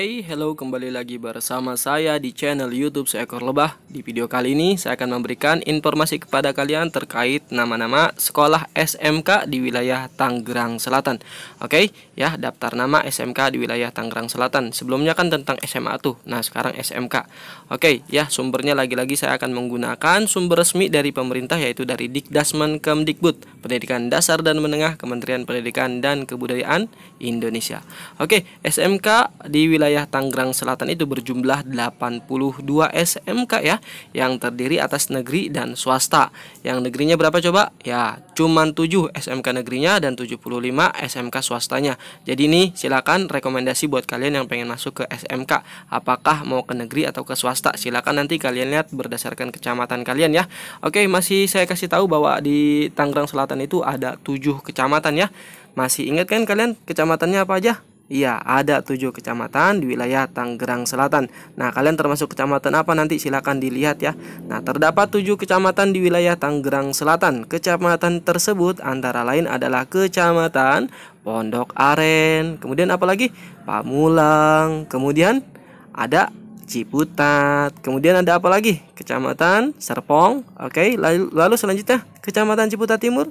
Hey, hello kembali lagi bersama saya di channel YouTube Seekor Lebah. Di video kali ini saya akan memberikan informasi kepada kalian terkait nama-nama sekolah SMK di wilayah Tangerang Selatan. Oke, ya daftar nama SMK di wilayah Tangerang Selatan. Sebelumnya kan tentang SMA tuh. Nah, sekarang SMK. Oke, ya sumbernya lagi-lagi saya akan menggunakan sumber resmi dari pemerintah yaitu dari Dikdasmen Kemdikbud, Pendidikan Dasar dan Menengah Kementerian Pendidikan dan Kebudayaan Indonesia. Oke, SMK di wilayah wilayah Tangerang Selatan itu berjumlah 82 SMK ya yang terdiri atas negeri dan swasta. Yang negerinya berapa coba? Ya, cuman 7 SMK negerinya dan 75 SMK swastanya. Jadi ini silakan rekomendasi buat kalian yang pengen masuk ke SMK, apakah mau ke negeri atau ke swasta? Silakan nanti kalian lihat berdasarkan kecamatan kalian ya. Oke, masih saya kasih tahu bahwa di Tangerang Selatan itu ada 7 kecamatan ya. Masih ingat kan kalian kecamatannya apa aja? Iya, ada tujuh kecamatan di wilayah Tanggerang Selatan. Nah, kalian termasuk kecamatan apa nanti silahkan dilihat ya. Nah, terdapat tujuh kecamatan di wilayah Tanggerang Selatan. Kecamatan tersebut antara lain adalah Kecamatan Pondok Aren, kemudian apa lagi? Pamulang, kemudian ada Ciputat, kemudian ada apa lagi? Kecamatan Serpong, oke. Lalu, lalu selanjutnya Kecamatan Ciputat Timur,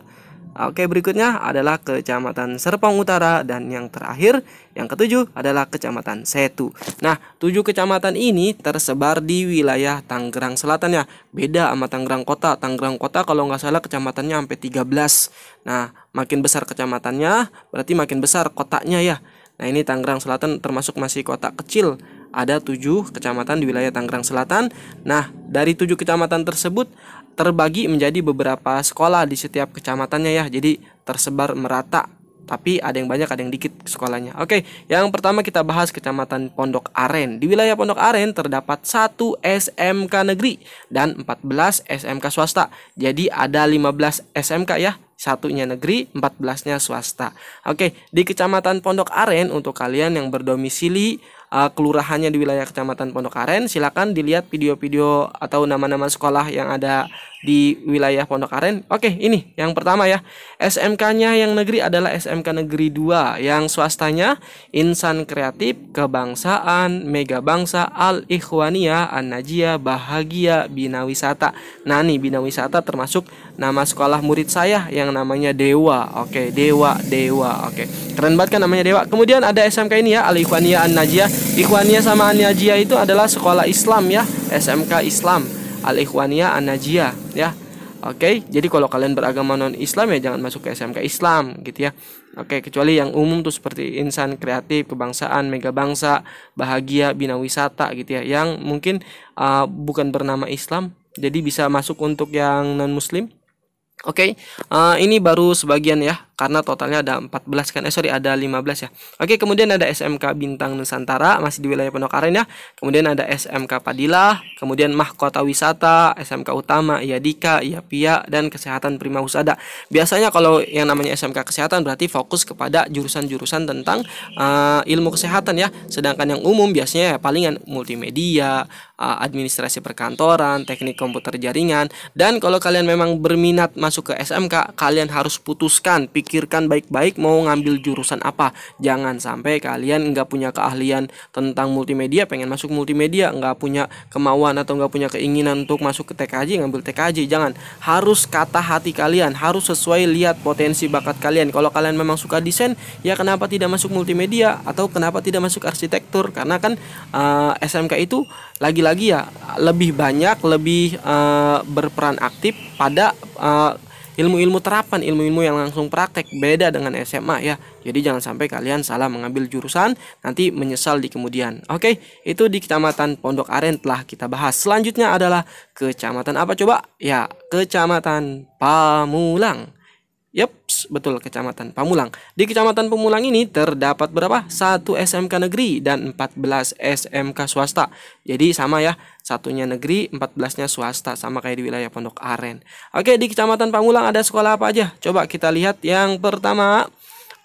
Oke, berikutnya adalah Kecamatan Serpong Utara dan yang terakhir, yang ketujuh adalah Kecamatan Setu. Nah, tujuh kecamatan ini tersebar di wilayah Tanggerang Selatan ya. Beda sama Tanggerang Kota. Tanggerang Kota kalau nggak salah kecamatannya sampai 13. Nah, makin besar kecamatannya, berarti makin besar kotanya ya. Nah, ini Tanggerang Selatan termasuk masih kota kecil ada tujuh kecamatan di wilayah Tangerang Selatan. Nah, dari tujuh kecamatan tersebut terbagi menjadi beberapa sekolah di setiap kecamatannya ya. Jadi tersebar merata tapi ada yang banyak ada yang dikit sekolahnya. Oke, yang pertama kita bahas Kecamatan Pondok Aren. Di wilayah Pondok Aren terdapat satu SMK negeri dan 14 SMK swasta. Jadi ada 15 SMK ya, satunya negeri, 14-nya swasta. Oke, di Kecamatan Pondok Aren untuk kalian yang berdomisili uh, kelurahannya di wilayah Kecamatan Pondok Aren, silakan dilihat video-video atau nama-nama sekolah yang ada di wilayah Pondok Aren. Oke, ini yang pertama ya. SMK-nya yang negeri adalah SMK Negeri 2, yang swastanya Insan Kreatif, Kebangsaan, Mega Bangsa, Al Ikhwania, An Najia, Bahagia, Bina Wisata. Nah, nih Bina Wisata termasuk nama sekolah murid saya yang namanya Dewa. Oke, Dewa, Dewa. Oke. Keren banget kan namanya Dewa. Kemudian ada SMK ini ya, Al Ikhwania, An Najia. Ikhwania sama An Najia itu adalah sekolah Islam ya, SMK Islam al Ikhwania, an Najia, ya. Oke, jadi kalau kalian beragama non Islam ya jangan masuk ke SMK Islam gitu ya. Oke, kecuali yang umum tuh seperti insan kreatif, kebangsaan, mega bangsa, bahagia, bina wisata gitu ya. Yang mungkin uh, bukan bernama Islam, jadi bisa masuk untuk yang non Muslim. Oke, uh, ini baru sebagian ya karena totalnya ada 14 kan eh sorry ada 15 ya oke kemudian ada SMK Bintang Nusantara masih di wilayah Aren ya kemudian ada SMK Padilah kemudian Mahkota Wisata SMK Utama Yadika Yapia dan Kesehatan Prima Husada biasanya kalau yang namanya SMK Kesehatan berarti fokus kepada jurusan-jurusan tentang uh, ilmu kesehatan ya sedangkan yang umum biasanya ya palingan multimedia eh, administrasi perkantoran teknik komputer jaringan dan kalau kalian memang berminat masuk ke SMK kalian harus putuskan pik pikirkan baik-baik mau ngambil jurusan apa. Jangan sampai kalian nggak punya keahlian tentang multimedia, pengen masuk multimedia, nggak punya kemauan atau nggak punya keinginan untuk masuk ke TKJ, ngambil TKJ. Jangan. Harus kata hati kalian, harus sesuai lihat potensi bakat kalian. Kalau kalian memang suka desain, ya kenapa tidak masuk multimedia atau kenapa tidak masuk arsitektur? Karena kan uh, eh, SMK itu lagi-lagi ya lebih banyak, lebih uh, berperan aktif pada uh, ilmu-ilmu terapan, ilmu-ilmu yang langsung praktek beda dengan SMA ya. Jadi jangan sampai kalian salah mengambil jurusan nanti menyesal di kemudian. Oke, itu di Kecamatan Pondok Aren telah kita bahas. Selanjutnya adalah kecamatan apa coba? Ya, Kecamatan Pamulang. Yep, betul Kecamatan Pamulang. Di Kecamatan Pamulang ini terdapat berapa? Satu SMK negeri dan 14 SMK swasta. Jadi sama ya, satunya negeri, 14-nya swasta sama kayak di wilayah Pondok Aren. Oke, di Kecamatan Pamulang ada sekolah apa aja? Coba kita lihat yang pertama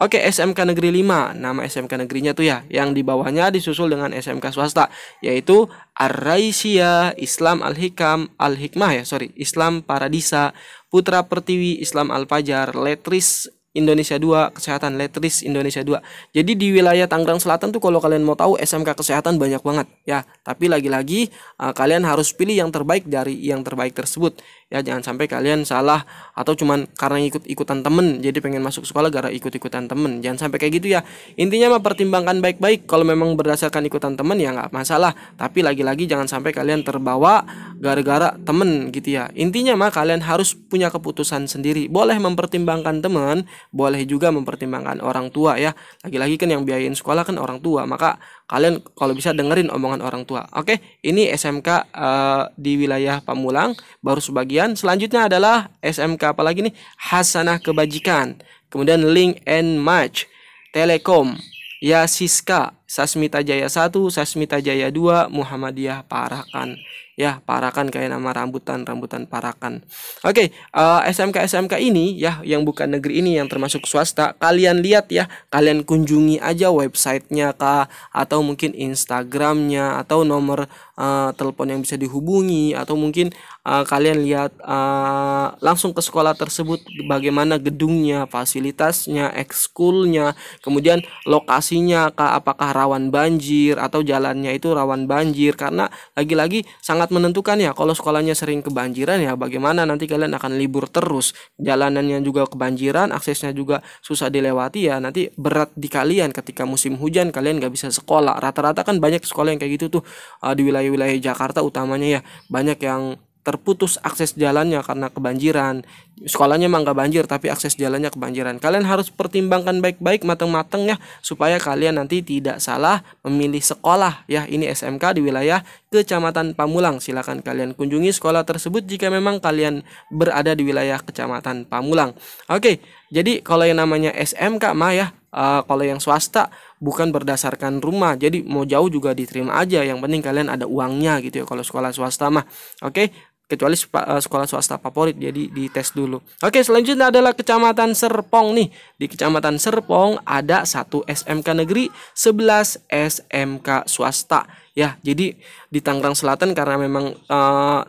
Oke, SMK Negeri 5, nama SMK negerinya tuh ya, yang di bawahnya disusul dengan SMK swasta, yaitu Ar-Raisya, Islam Al-Hikam, Al-Hikmah ya, sorry, Islam Paradisa, Putra Pertiwi, Islam Al-Fajar, Letris Indonesia 2, Kesehatan Letris Indonesia 2. Jadi di wilayah Tangerang Selatan tuh kalau kalian mau tahu SMK Kesehatan banyak banget ya. Tapi lagi-lagi uh, kalian harus pilih yang terbaik dari yang terbaik tersebut ya jangan sampai kalian salah atau cuman karena ikut-ikutan temen jadi pengen masuk sekolah gara ikut-ikutan temen jangan sampai kayak gitu ya intinya mah pertimbangkan baik-baik kalau memang berdasarkan ikutan temen ya nggak masalah tapi lagi-lagi jangan sampai kalian terbawa gara-gara temen gitu ya intinya mah kalian harus punya keputusan sendiri boleh mempertimbangkan temen boleh juga mempertimbangkan orang tua ya lagi-lagi kan yang biayain sekolah kan orang tua maka kalian kalau bisa dengerin omongan orang tua oke ini SMK uh, eh, di wilayah Pamulang baru sebagian selanjutnya adalah SMK apalagi nih Hasanah Kebajikan kemudian Link and Match Telekom Yasiska Sasmita Jaya 1 Sasmita Jaya 2 Muhammadiyah Parakan ya parakan kayak nama rambutan rambutan parakan oke okay, uh, eh, SMK SMK ini ya yang bukan negeri ini yang termasuk swasta kalian lihat ya kalian kunjungi aja websitenya kah atau mungkin Instagramnya atau nomor uh, telepon yang bisa dihubungi atau mungkin uh, kalian lihat uh, langsung ke sekolah tersebut bagaimana gedungnya, fasilitasnya, ekskulnya, kemudian lokasinya kah, apakah rawan banjir atau jalannya itu rawan banjir karena lagi-lagi sangat menentukan ya kalau sekolahnya sering kebanjiran ya bagaimana nanti kalian akan libur terus, jalanannya juga kebanjiran, aksesnya juga susah dilewati ya nanti berat di kalian ketika musim hujan kalian nggak bisa sekolah. Rata-rata kan banyak sekolah yang kayak gitu tuh uh, di wilayah-wilayah Jakarta utamanya ya banyak yang terputus akses jalannya karena kebanjiran. Sekolahnya emang nggak banjir tapi akses jalannya kebanjiran. Kalian harus pertimbangkan baik-baik matang-matang ya supaya kalian nanti tidak salah memilih sekolah ya. Ini SMK di wilayah Kecamatan Pamulang. Silakan kalian kunjungi sekolah tersebut jika memang kalian berada di wilayah Kecamatan Pamulang. Oke, jadi kalau yang namanya SMK mah ya uh, kalau yang swasta bukan berdasarkan rumah jadi mau jauh juga diterima aja yang penting kalian ada uangnya gitu ya kalau sekolah swasta mah oke okay? kecuali eh, sekolah swasta favorit jadi dites dulu. Oke, selanjutnya adalah Kecamatan Serpong nih. Di Kecamatan Serpong ada satu SMK negeri, 11 SMK swasta. Ya, jadi di Tangerang Selatan karena memang uh,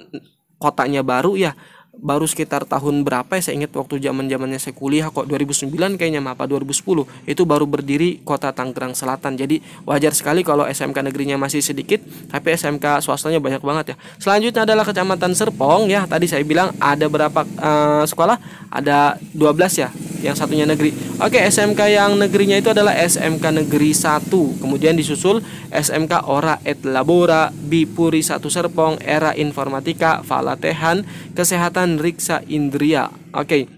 kotanya baru ya baru sekitar tahun berapa ya saya ingat waktu zaman zamannya saya kuliah kok 2009 kayaknya apa 2010 itu baru berdiri kota Tangerang Selatan jadi wajar sekali kalau SMK negerinya masih sedikit tapi SMK swastanya banyak banget ya selanjutnya adalah kecamatan Serpong ya tadi saya bilang ada berapa uh, sekolah ada 12 ya yang satunya negeri. Oke, SMK yang negerinya itu adalah SMK Negeri 1. Kemudian disusul SMK Ora et Labora, Bipuri Satu Serpong, Era Informatika, Falatehan, Kesehatan Riksa Indria. Oke.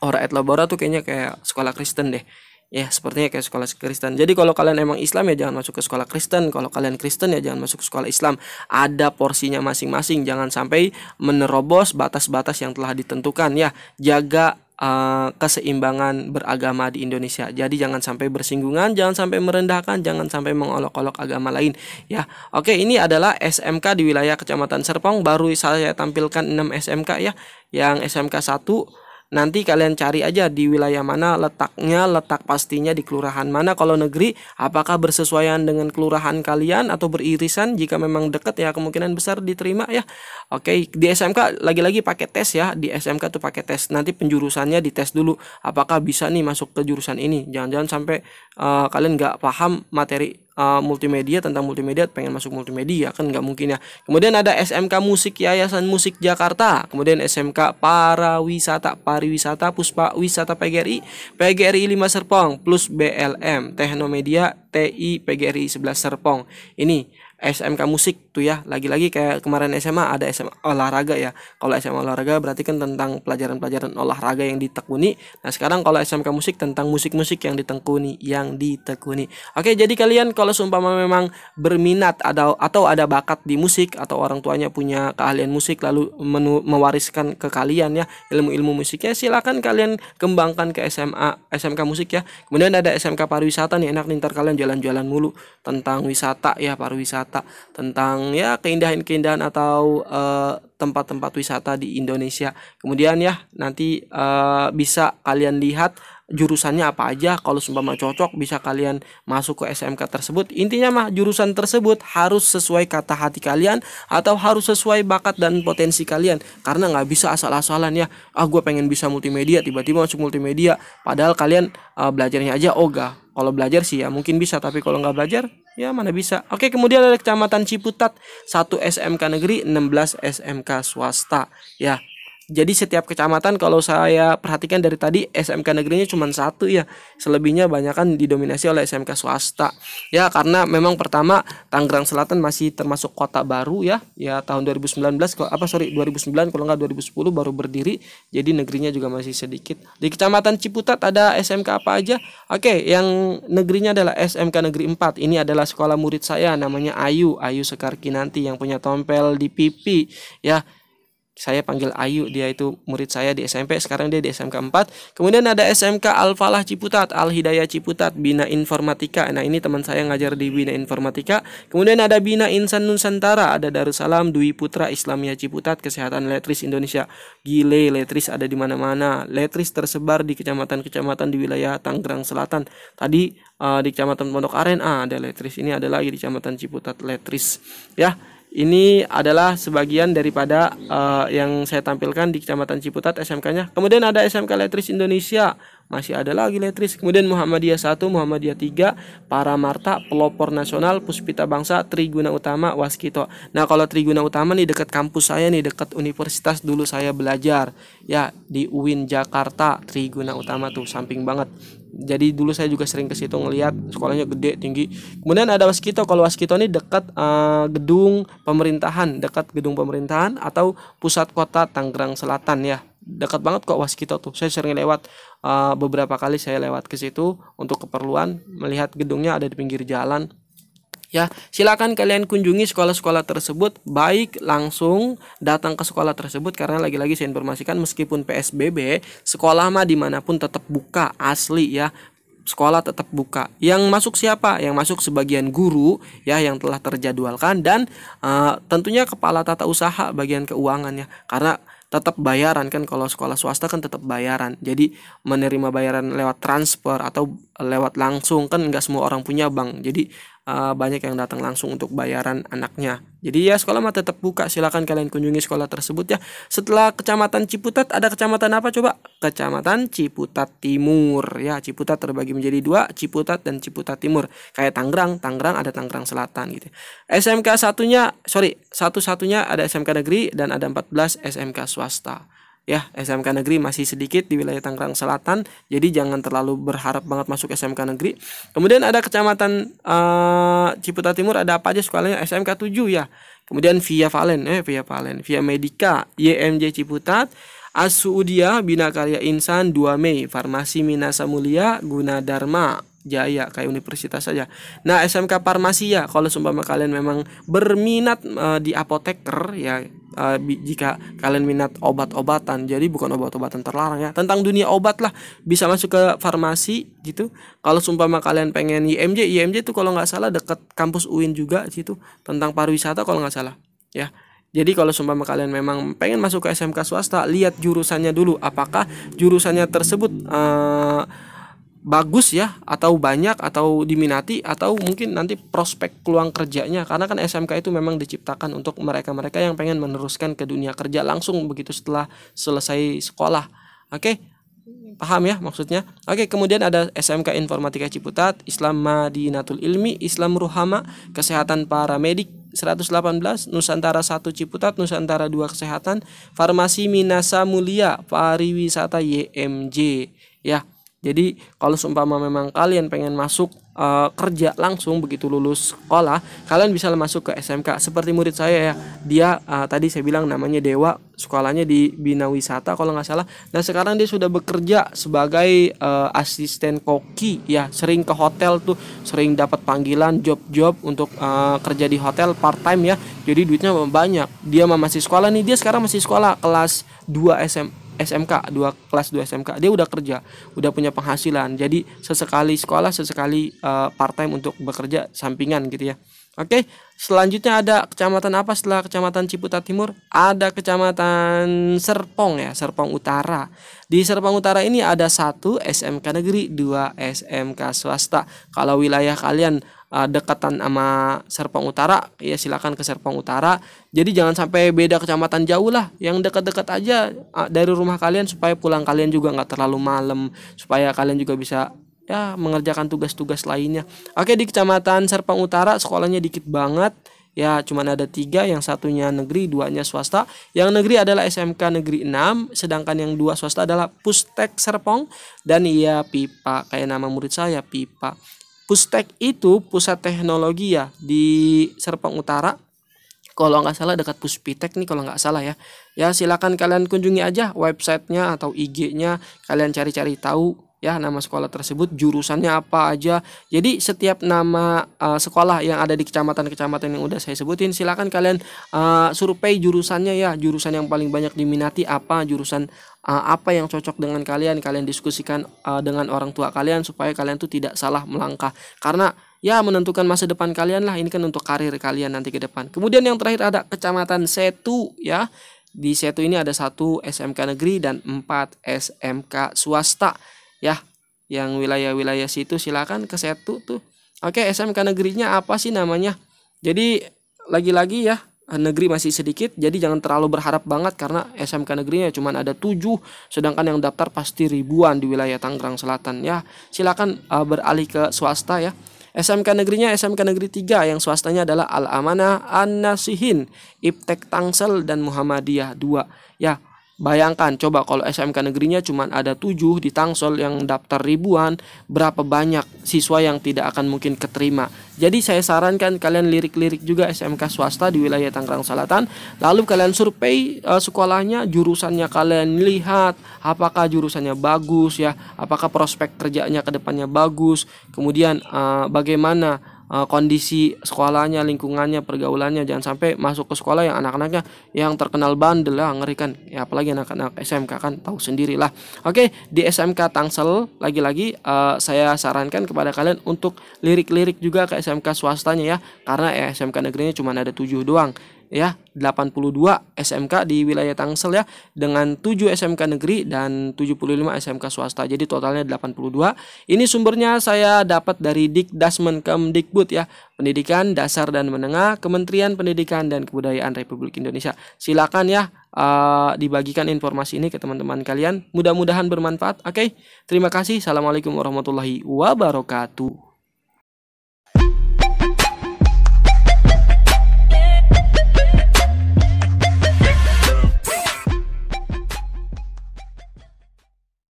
Ora et Labora tuh kayaknya kayak sekolah Kristen deh ya sepertinya kayak sekolah Kristen. Jadi kalau kalian emang Islam ya jangan masuk ke sekolah Kristen. Kalau kalian Kristen ya jangan masuk ke sekolah Islam. Ada porsinya masing-masing. Jangan sampai menerobos batas-batas yang telah ditentukan ya. Jaga uh, keseimbangan beragama di Indonesia. Jadi jangan sampai bersinggungan, jangan sampai merendahkan, jangan sampai mengolok-olok agama lain ya. Oke, ini adalah SMK di wilayah Kecamatan Serpong baru saya tampilkan 6 SMK ya. Yang SMK 1 nanti kalian cari aja di wilayah mana letaknya, letak pastinya di kelurahan mana. Kalau negeri, apakah bersesuaian dengan kelurahan kalian atau beririsan? Jika memang dekat ya kemungkinan besar diterima ya. Oke, di SMK lagi-lagi pakai tes ya. Di SMK tuh pakai tes. Nanti penjurusannya dites dulu. Apakah bisa nih masuk ke jurusan ini? Jangan-jangan sampai uh, kalian nggak paham materi uh, multimedia tentang multimedia pengen masuk multimedia kan nggak mungkin ya kemudian ada SMK Musik Yayasan Musik Jakarta kemudian SMK Parawisata Pariwisata Puspa Wisata PGRI PGRI 5 Serpong plus BLM Teknomedia TI PGRI 11 Serpong ini SMK Musik waktu gitu ya lagi-lagi kayak kemarin SMA ada SMA olahraga ya kalau SMA olahraga berarti kan tentang pelajaran-pelajaran olahraga yang ditekuni nah sekarang kalau SMK musik tentang musik-musik yang ditekuni yang ditekuni oke jadi kalian kalau seumpama memang berminat ada atau ada bakat di musik atau orang tuanya punya keahlian musik lalu menu, mewariskan ke kalian ya ilmu-ilmu musiknya silahkan kalian kembangkan ke SMA SMK musik ya kemudian ada SMK pariwisata nih enak nih ntar kalian jalan-jalan mulu tentang wisata ya pariwisata tentang ya keindahan-keindahan atau eh, tempat-tempat uh, wisata di Indonesia. Kemudian ya nanti uh, bisa kalian lihat jurusannya apa aja kalau seumpama cocok bisa kalian masuk ke SMK tersebut intinya mah jurusan tersebut harus sesuai kata hati kalian atau harus sesuai bakat dan potensi kalian karena nggak bisa asal-asalan ya ah gue pengen bisa multimedia tiba-tiba masuk multimedia padahal kalian uh, belajarnya aja oga. oh, kalau belajar sih ya mungkin bisa tapi kalau nggak belajar Ya mana bisa. Oke kemudian ada Kecamatan Ciputat 1 SMK negeri 16 SMK swasta. Ya jadi setiap kecamatan kalau saya perhatikan dari tadi SMK negerinya cuma satu ya selebihnya banyakkan didominasi oleh SMK swasta ya karena memang pertama Tangerang Selatan masih termasuk kota baru ya ya tahun 2019 apa sorry 2009 kalau nggak 2010 baru berdiri jadi negerinya juga masih sedikit di kecamatan Ciputat ada SMK apa aja oke yang negerinya adalah SMK Negeri 4 ini adalah sekolah murid saya namanya Ayu Ayu Sekarki nanti yang punya tompel di pipi ya saya panggil Ayu dia itu murid saya di SMP sekarang dia di SMK 4 kemudian ada SMK Al Falah Ciputat Al Hidayah Ciputat Bina Informatika nah ini teman saya ngajar di Bina Informatika kemudian ada Bina Insan Nusantara ada Darussalam Dwi Putra Islamia Ciputat Kesehatan Letris Indonesia gile Letris ada di mana-mana Letris tersebar di kecamatan-kecamatan di wilayah Tanggerang Selatan tadi uh, di Kecamatan Pondok Aren ah, ada Letris ini ada lagi di Kecamatan Ciputat Letris ya ini adalah sebagian daripada uh, yang saya tampilkan di Kecamatan Ciputat SMK-nya. Kemudian ada SMK Letris Indonesia, masih ada lagi Letris. Kemudian Muhammadiyah 1, Muhammadiyah 3, Marta, Pelopor Nasional, Puspita Bangsa, Triguna Utama, Waskito. Nah, kalau Triguna Utama nih dekat kampus saya nih, dekat universitas dulu saya belajar. Ya, di UIN Jakarta, Triguna Utama tuh samping banget jadi dulu saya juga sering ke situ ngelihat sekolahnya gede tinggi kemudian ada waskito kalau waskito ini dekat uh, gedung pemerintahan dekat gedung pemerintahan atau pusat kota Tangerang Selatan ya dekat banget kok waskito tuh saya sering lewat uh, beberapa kali saya lewat ke situ untuk keperluan melihat gedungnya ada di pinggir jalan ya silakan kalian kunjungi sekolah-sekolah tersebut baik langsung datang ke sekolah tersebut karena lagi-lagi saya informasikan meskipun PSBB sekolah mah dimanapun tetap buka asli ya sekolah tetap buka. Yang masuk siapa? Yang masuk sebagian guru ya yang telah terjadwalkan dan uh, tentunya kepala tata usaha bagian keuangannya. Karena tetap bayaran kan kalau sekolah swasta kan tetap bayaran jadi menerima bayaran lewat transfer atau lewat langsung kan nggak semua orang punya bank jadi uh, banyak yang datang langsung untuk bayaran anaknya jadi ya sekolah mah tetap buka, silakan kalian kunjungi sekolah tersebut ya. Setelah Kecamatan Ciputat ada kecamatan apa coba? Kecamatan Ciputat Timur ya. Ciputat terbagi menjadi dua, Ciputat dan Ciputat Timur. Kayak Tangerang, Tangerang ada Tangerang Selatan gitu. SMK satunya, sorry, satu-satunya ada SMK negeri dan ada 14 SMK swasta ya SMK negeri masih sedikit di wilayah Tangerang Selatan jadi jangan terlalu berharap banget masuk SMK negeri kemudian ada kecamatan uh, Ciputa Timur ada apa aja sekolahnya SMK 7 ya kemudian Via Valen eh Via Valen Via Medika, YMJ Ciputat Asuudia, Bina Karya Insan 2 Mei Farmasi Minasa Mulia Gunadarma Jaya kayak universitas saja. Nah, SMK Farmasi ya kalau seumpama kalian memang berminat uh, di apoteker ya uh, jika kalian minat obat-obatan. Jadi bukan obat-obatan terlarang ya. Tentang dunia obat lah bisa masuk ke farmasi gitu. Kalau seumpama kalian pengen IMJ, IMJ itu kalau nggak salah deket kampus UIN juga gitu. tentang pariwisata kalau nggak salah ya. Jadi kalau seumpama kalian memang pengen masuk ke SMK swasta, lihat jurusannya dulu apakah jurusannya tersebut uh, bagus ya atau banyak atau diminati atau mungkin nanti prospek peluang kerjanya karena kan SMK itu memang diciptakan untuk mereka-mereka yang pengen meneruskan ke dunia kerja langsung begitu setelah selesai sekolah. Oke. Paham ya maksudnya? Oke, kemudian ada SMK Informatika Ciputat, Islam Madinatul Ilmi, Islam Ruhama, Kesehatan Para Medik 118, Nusantara 1 Ciputat, Nusantara 2 Kesehatan, Farmasi Minasa Mulia, Pariwisata YMJ. Ya, jadi kalau seumpama memang kalian pengen masuk uh, kerja langsung begitu lulus sekolah, kalian bisa masuk ke SMK seperti murid saya ya. Dia uh, tadi saya bilang namanya Dewa, sekolahnya di Bina Wisata kalau nggak salah. Nah, sekarang dia sudah bekerja sebagai uh, asisten koki ya, sering ke hotel tuh, sering dapat panggilan job-job untuk uh, kerja di hotel part time ya. Jadi duitnya banyak. Dia masih sekolah nih, dia sekarang masih sekolah kelas 2 SM. SMK dua kelas 2 SMK dia udah kerja udah punya penghasilan jadi sesekali sekolah sesekali uh, eh, part time untuk bekerja sampingan gitu ya Oke, selanjutnya ada kecamatan apa setelah kecamatan Ciputat Timur? Ada kecamatan Serpong ya, Serpong Utara. Di Serpong Utara ini ada satu SMK negeri, dua SMK swasta. Kalau wilayah kalian uh, dekatan sama Serpong Utara ya silakan ke Serpong Utara jadi jangan sampai beda kecamatan jauh lah yang dekat-dekat aja uh, dari rumah kalian supaya pulang kalian juga nggak terlalu malam supaya kalian juga bisa ya mengerjakan tugas-tugas lainnya oke di kecamatan Serpong Utara sekolahnya dikit banget ya cuman ada tiga yang satunya negeri duanya swasta yang negeri adalah SMK negeri 6 sedangkan yang dua swasta adalah Pustek Serpong dan ya Pipa kayak nama murid saya Pipa Pustek itu pusat teknologi ya di Serpong Utara. Kalau nggak salah dekat Puspitek nih kalau nggak salah ya. Ya silakan kalian kunjungi aja websitenya atau IG-nya. Kalian cari-cari tahu ya nama sekolah tersebut jurusannya apa aja jadi setiap nama uh, sekolah yang ada di kecamatan-kecamatan yang udah saya sebutin silahkan kalian uh, survei jurusannya ya jurusan yang paling banyak diminati apa jurusan uh, apa yang cocok dengan kalian kalian diskusikan uh, dengan orang tua kalian supaya kalian tuh tidak salah melangkah karena ya menentukan masa depan kalian lah ini kan untuk karir kalian nanti ke depan kemudian yang terakhir ada kecamatan Setu ya di Setu ini ada satu SMK negeri dan 4 SMK swasta ya yang wilayah-wilayah situ silakan ke setu tuh oke SMK negerinya apa sih namanya jadi lagi-lagi ya negeri masih sedikit jadi jangan terlalu berharap banget karena SMK negerinya cuma ada tujuh sedangkan yang daftar pasti ribuan di wilayah Tangerang Selatan ya silakan uh, beralih ke swasta ya SMK negerinya SMK Negeri 3 yang swastanya adalah Al Amanah An Nasihin Iptek Tangsel dan Muhammadiyah 2 ya Bayangkan coba kalau SMK negerinya cuma ada tujuh di Tangsel yang daftar ribuan, berapa banyak siswa yang tidak akan mungkin keterima. Jadi saya sarankan kalian lirik-lirik juga SMK swasta di wilayah Tangerang Selatan, lalu kalian survei uh, sekolahnya, jurusannya kalian lihat apakah jurusannya bagus ya, apakah prospek kerjanya ke depannya bagus, kemudian uh, bagaimana Eh, kondisi sekolahnya, lingkungannya, pergaulannya. Jangan sampai masuk ke sekolah yang anak-anaknya yang terkenal bandel lah, ngerikan. Ya apalagi anak-anak SMK kan tahu sendirilah. Oke, di SMK Tangsel lagi-lagi uh, saya sarankan kepada kalian untuk lirik-lirik juga ke SMK swastanya ya, karena ya eh, SMK negerinya cuma ada tujuh doang ya 82 SMK di wilayah Tangsel ya dengan 7 SMK negeri dan 75 SMK swasta jadi totalnya 82 ini sumbernya saya dapat dari Dikdasmen Kemdikbud ya Pendidikan Dasar dan Menengah Kementerian Pendidikan dan Kebudayaan Republik Indonesia silakan ya uh, dibagikan informasi ini ke teman-teman kalian mudah-mudahan bermanfaat oke okay? terima kasih assalamualaikum warahmatullahi wabarakatuh